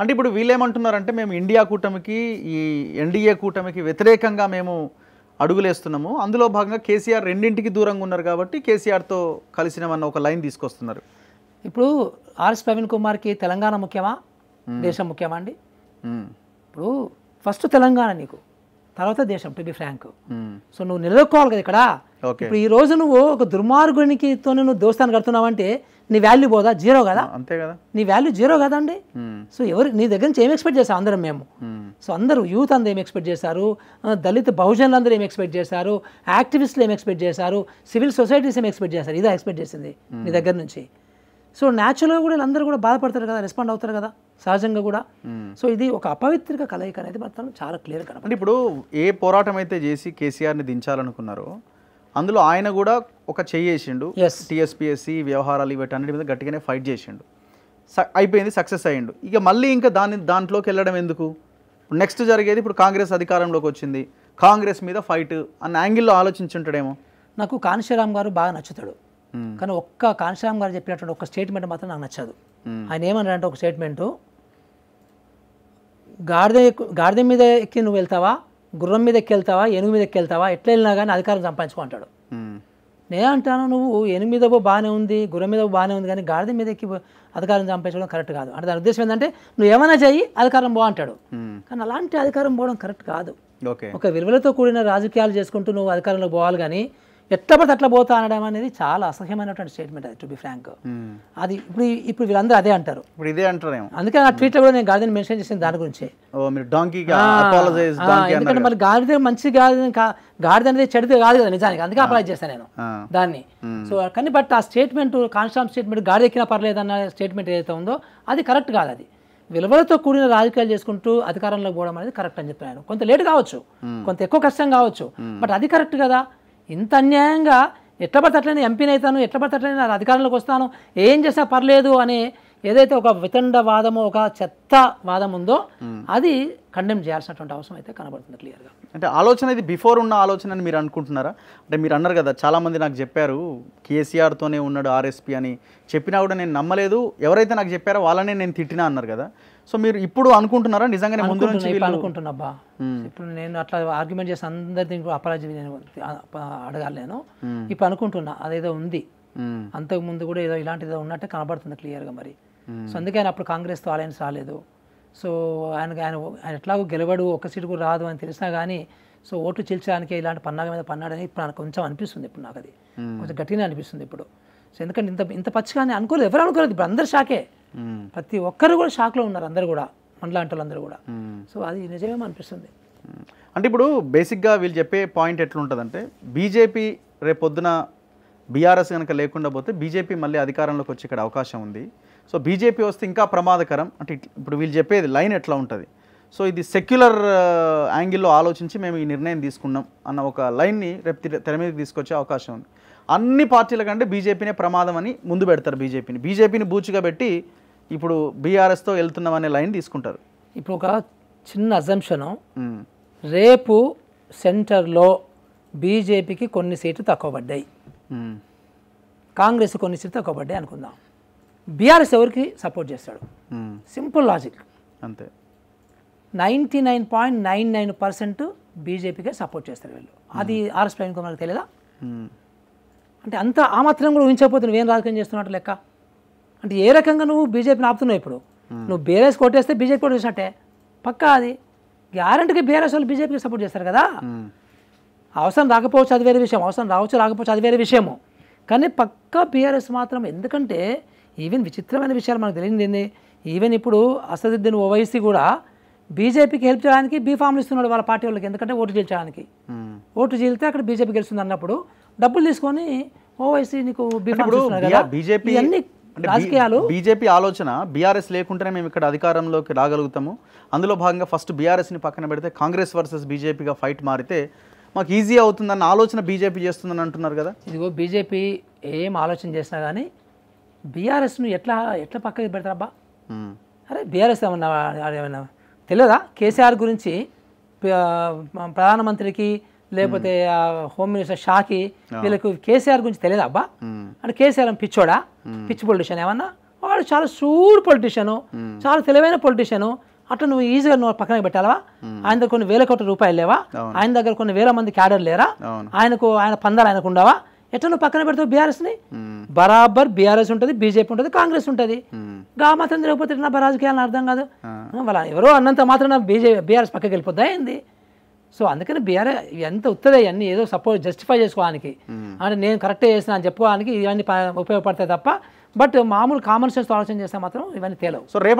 అంటే ఇప్పుడు వీళ్ళేమంటున్నారంటే మేము ఇండియా కూటమికి ఈ ఎన్డీఏ కూటమికి వ్యతిరేకంగా మేము అడుగులేస్తున్నాము అందులో భాగంగా కేసీఆర్ రెండింటికి దూరంగా ఉన్నారు కాబట్టి కేసీఆర్తో కలిసినమన్న ఒక లైన్ తీసుకొస్తున్నారు ఇప్పుడు ఆర్ఎస్ ప్రవీణ్ కుమార్కి తెలంగాణ ముఖ్యమా దేశం ముఖ్యమా అండి ఇప్పుడు ఫస్ట్ తెలంగాణ నీకు తర్వాత దేశం టు బి ఫ్రాంక్ సో నువ్వు నిలదొక్కోవాలి కదా ఇక్కడ ఇప్పుడు ఈ రోజు నువ్వు ఒక దుర్మార్గునికితో నువ్వు దోస్తాన్ని కడుతున్నావు అంటే నీ వాల్యూ పోదా జీరో కదా అంతే కదా నీ వాల్యూ జీరో కదా అండి hmm. సో ఎవరు నీ దగ్గర నుంచి ఏం ఎక్స్పెక్ట్ చేస్తాం అందరం మేము hmm. సో అందరూ యూత్ అందరూ ఏం ఎక్స్పెక్ట్ చేశారు దళిత బహుజనులు అందరూ ఏం ఎక్స్పెక్ట్ చేశారు యాక్టివిస్టులు ఏం ఎక్స్పెక్ట్ చేశారు సివిల్ సొసైటీస్ ఏం ఎక్స్పెక్ట్ చేశారు ఇదే ఎక్స్పెక్ట్ చేసింది hmm. నీ దగ్గర నుంచి సో న్యాచురల్గా కూడా వీళ్ళందరూ కూడా బాధపడతారు కదా రెస్పాండ్ అవుతారు కదా సహజంగా కూడా సో ఇది ఒక అపవిత్రిక కలయిక అనేది మాత్రం చాలా క్లియర్ కనపడి ఇప్పుడు ఏ పోరాటం అయితే చేసి కేసీఆర్ని దించాలనుకున్నారో అందులో ఆయన కూడా ఒక చేసిండు టీఎస్పీఎస్సీ వ్యవహారాలు వీటన్నిటి మీద గట్టిగానే ఫైట్ చేసిండు అయిపోయింది సక్సెస్ అయ్యిండు ఇక మళ్ళీ ఇంకా దాని దాంట్లోకి వెళ్ళడం ఎందుకు నెక్స్ట్ జరిగేది ఇప్పుడు కాంగ్రెస్ అధికారంలోకి వచ్చింది కాంగ్రెస్ మీద ఫైట్ అన్న యాంగిల్లో ఆలోచించుంటాడేమో నాకు కాన్షీరామ్ గారు బాగా నచ్చుతాడు hmm. కానీ ఒక్క కాన్షీరామ్ గారు చెప్పినటువంటి ఒక స్టేట్మెంట్ మాత్రం నాకు నచ్చదు hmm. ఆయన ఏమన్నారంటే ఒక స్టేట్మెంటు గాడిద గాడిద మీద ఎక్కి నువ్వు వెళ్తావా గుర్రం మీదకి వెళ్తావా ఎనుగు మీదకి వెళ్తావా ఎట్లా వెళ్ళినా కానీ అధికారం సంపాదించుకుంటాడు నేను అంటాను నువ్వు ఎనుగు మీద బాగానే ఉంది గుర్రం మీద బాగానే ఉంది కానీ గాడిద మీద ఎక్కి అధికారం సంపాదించడం కరెక్ట్ కాదు అంటే దాని ఉద్దేశం ఏంటంటే నువ్వు ఏమైనా చెయ్యి అధికారం బాగుంటాడు కానీ అలాంటి అధికారం పోవడం కరెక్ట్ కాదు ఒక విలువలతో కూడిన రాజకీయాలు చేసుకుంటూ నువ్వు అధికారంలో పోవాలి కానీ ఎట్లపడితే అట్లా పోతా అనడం అనేది చాలా అసహ్యమైనటువంటి స్టేట్మెంట్ అది టు బి ఫ్రాంక్ అది ఇప్పుడు ఇప్పుడు వీళ్ళందరూ అదే అంటారు ఇప్పుడు ఇదే అంటారు అందుకే ఆ ట్వీట్ కూడా నేను గార్డెన్ మెన్షన్ చేసిన దాని గురించి ఎందుకంటే మరి గార్డెన్ మంచి గార్డెన్ గార్డెన్ అనేది చెడితే కాదు కదా నిజానికి అందుకే అప్లై చేశాను నేను దాన్ని సో కానీ బట్ ఆ స్టేట్మెంట్ కాన్స్టామ్ స్టేట్మెంట్ గాడి ఎక్కినా పర్లేదు అన్న స్టేట్మెంట్ ఏదైతే ఉందో అది కరెక్ట్ కాదు అది విలువలతో కూడిన రాజకీయాలు చేసుకుంటూ అధికారంలో పోవడం అనేది కరెక్ట్ అని చెప్పాను కొంత లేట్ కావచ్చు కొంత ఎక్కువ కష్టం కావచ్చు బట్ అది కరెక్ట్ కదా ఇంత అన్యాయంగా ఎట్ల పడతట్లనే ఎంపీని అవుతాను ఎట్ల పడతట్లనే నేను అధికారంలోకి వస్తాను ఏం చేసినా పర్లేదు అనే ఏదైతే ఒక వితండ వాదము ఒక చెత్త వాదం ఉందో అది కండెమ్ చేయాల్సినటువంటి అవసరం అయితే కనబడుతుంది క్లియర్గా అంటే ఆలోచన ఇది బిఫోర్ ఉన్న ఆలోచన అని మీరు అనుకుంటున్నారా అంటే మీరు అన్నారు కదా చాలామంది నాకు చెప్పారు కేసీఆర్తోనే ఉన్నాడు ఆర్ఎస్పీ అని చెప్పినా కూడా నేను నమ్మలేదు ఎవరైతే నాకు చెప్పారో వాళ్ళనే నేను తిట్టినా అన్నారు కదా సో మీరు ఇప్పుడు అనుకుంటున్నారా నిజంగానే ముందు నుంచి అనుకుంటున్నాబ్బా ఇప్పుడు నేను అట్లా ఆర్గ్యుమెంట్ చేసి అందరి దీనికి అపరాజీ నేను అడగాలేను ఇప్పుడు అనుకుంటున్నా అదేదో ఉంది అంతకు ముందు కూడా ఏదో ఇలాంటిదో ఉన్నట్టే కనబడుతుంది క్లియర్గా మరి సో అందుకే ఆయన అప్పుడు కాంగ్రెస్తో అలయన్స్ రాలేదు సో ఆయనకు ఆయన ఆయన ఎట్లాగో గెలవడు ఒక సీటు కూడా రాదు అని తెలిసినా కానీ సో ఓట్లు చీల్చడానికి ఇలాంటి పన్నాగ మీద పన్నాడని ఇప్పుడు నాకు కొంచెం అనిపిస్తుంది ఇప్పుడు నాకు అది కొంచెం గట్టిగా అనిపిస్తుంది ఇప్పుడు సో ఎందుకంటే ఇంత ఇంత పచ్చిగా అనుకోలేదు ఎవరు అనుకోలేదు ఇప్పుడు అందరు షాకే ప్రతి ఒక్కరు కూడా షాక్లో ఉన్నారు అందరు కూడా మనలాంటి అందరూ కూడా సో అది నిజమేమో అనిపిస్తుంది అంటే ఇప్పుడు బేసిక్గా వీళ్ళు చెప్పే పాయింట్ ఎట్లుంటుందంటే బీజేపీ పొద్దున బీఆర్ఎస్ కనుక లేకుండా పోతే బీజేపీ మళ్ళీ అధికారంలోకి వచ్చి ఇక్కడ అవకాశం ఉంది సో బీజేపీ వస్తే ఇంకా ప్రమాదకరం అంటే ఇప్పుడు వీళ్ళు చెప్పేది లైన్ ఎట్లా ఉంటుంది సో ఇది సెక్యులర్ యాంగిల్లో ఆలోచించి మేము ఈ నిర్ణయం తీసుకున్నాం అన్న ఒక లైన్ని రేపు తెర మీద తీసుకొచ్చే అవకాశం ఉంది అన్ని పార్టీల కంటే బీజేపీనే ప్రమాదం అని ముందు పెడతారు బీజేపీని బీజేపీని బూచిగా పెట్టి ఇప్పుడు బీఆర్ఎస్తో వెళ్తున్నాం అనే లైన్ తీసుకుంటారు ఇప్పుడు ఒక చిన్న అజంప్షను రేపు సెంటర్లో బీజేపీకి కొన్ని సీట్లు తక్కువ పడ్డాయి కాంగ్రెస్ కొన్ని సీట్లు తక్కువ పడ్డాయి అనుకుందాం బీఆర్ఎస్ ఎవరికి సపోర్ట్ చేస్తాడు సింపుల్ లాజిక్ అంతే ninety nine point nine nine percent బీజేపీకే సపోర్ట్ చేస్తారు వీళ్ళు అది ఆర్ఎస్ ప్రవీణ్ కుమార్ తెలియదా అంటే అంత ఆ మాత్రం కూడా ఊహించకపోతే నువ్వేం రాజకీయం చేస్తున్నట్టు లెక్క అంటే ఏ రకంగా నువ్వు బీజేపీని ఆపుతున్నావు ఇప్పుడు నువ్వు బీఆర్ఎస్ కొట్టేస్తే బీజేపీ చూసినట్టే పక్కా అది గ్యారంటీగా బీఆర్ఎస్ వాళ్ళు బీజేపీకి సపోర్ట్ చేస్తారు కదా అవసరం రాకపోవచ్చు అది వేరే విషయం అవసరం రావచ్చు రాకపోవచ్చు అది వేరే విషయము కానీ పక్కా బీఆర్ఎస్ మాత్రం ఎందుకంటే ఈవెన్ విచిత్రమైన విషయాలు మనకు తెలియదు ఈవెన్ ఇప్పుడు అసదుద్దీన్ ఓవైసీ కూడా బీజేపీకి హెల్ప్ చేయడానికి ఫామ్లు ఇస్తున్నాడు వాళ్ళ పార్టీ వాళ్ళకి ఎందుకంటే ఓటు గెలిచడానికి ఓటు గెలితే అక్కడ బీజేపీ గెలుస్తుంది అన్నప్పుడు డబ్బులు తీసుకొని ఓవైసీ నీకు బీఫామ్ బీజేపీ అన్ని రాజకీయాలు బీజేపీ ఆలోచన బీఆర్ఎస్ లేకుంటేనే మేము ఇక్కడ అధికారంలోకి రాగలుగుతాము అందులో భాగంగా ఫస్ట్ బీఆర్ఎస్ని పక్కన పెడితే కాంగ్రెస్ వర్సెస్ బీజేపీగా ఫైట్ మారితే మాకు ఈజీ అవుతుందన్న ఆలోచన బీజేపీ చేస్తుందని అంటున్నారు కదా ఇదిగో బీజేపీ ఏం ఆలోచన చేసినా కానీ బీఆర్ఎస్ను ఎట్లా ఎట్లా పక్కకి పెడతారబ్బా అరే బీఆర్ఎస్ ఏమన్నా ఏమన్నా తెలియదా కేసీఆర్ గురించి ప్రధానమంత్రికి లేకపోతే హోమ్ మినిస్టర్ షాకి వీళ్ళకు కేసీఆర్ గురించి తెలియదు అబ్బా అంటే కేసీఆర్ పిచ్చోడా పిచ్చి పొలిటీషియన్ ఏమన్నా వాడు చాలా సూడు పొలిటీషియను చాలా తెలివైన పొలిటీషియను అట్లా నువ్వు ఈజీగా నువ్వు పక్కన పెట్టాలవా ఆయన దగ్గర కొన్ని వేల కోట్ల రూపాయలు లేవా ఆయన దగ్గర కొన్ని వేల మంది క్యాడర్ లేరా ఆయనకు ఆయన పందాలు ఆయనకు ఉండవా ఎట్లా నువ్వు పక్కన పెడతావు బీఆర్ఎస్ని బరాబర్ బీఆర్ఎస్ ఉంటుంది బీజేపీ ఉంటుంది కాంగ్రెస్ ఉంటుంది గా మాత్రం లేకపోతే నా రాజకీయాలను అర్థం కాదు వాళ్ళ ఎవరో అన్నంత మాత్రం బీజేపీ బీఆర్ఎస్ పక్కకి వెళ్ళిపోద్దా సో అందుకని బీఆర్ ఎంత ఉత్తరే అన్ని ఏదో సపోర్ట్ జస్టిఫై చేసుకోవడానికి అంటే నేను కరెక్టే చేసిన అని చెప్పుకోవడానికి ఇవన్నీ ఉపయోగపడతాయి తప్ప బట్ మామూలు కామన్ సెన్స్ ఆలోచన చేస్తే మాత్రం ఇవన్నీ తేలవు సో రేపు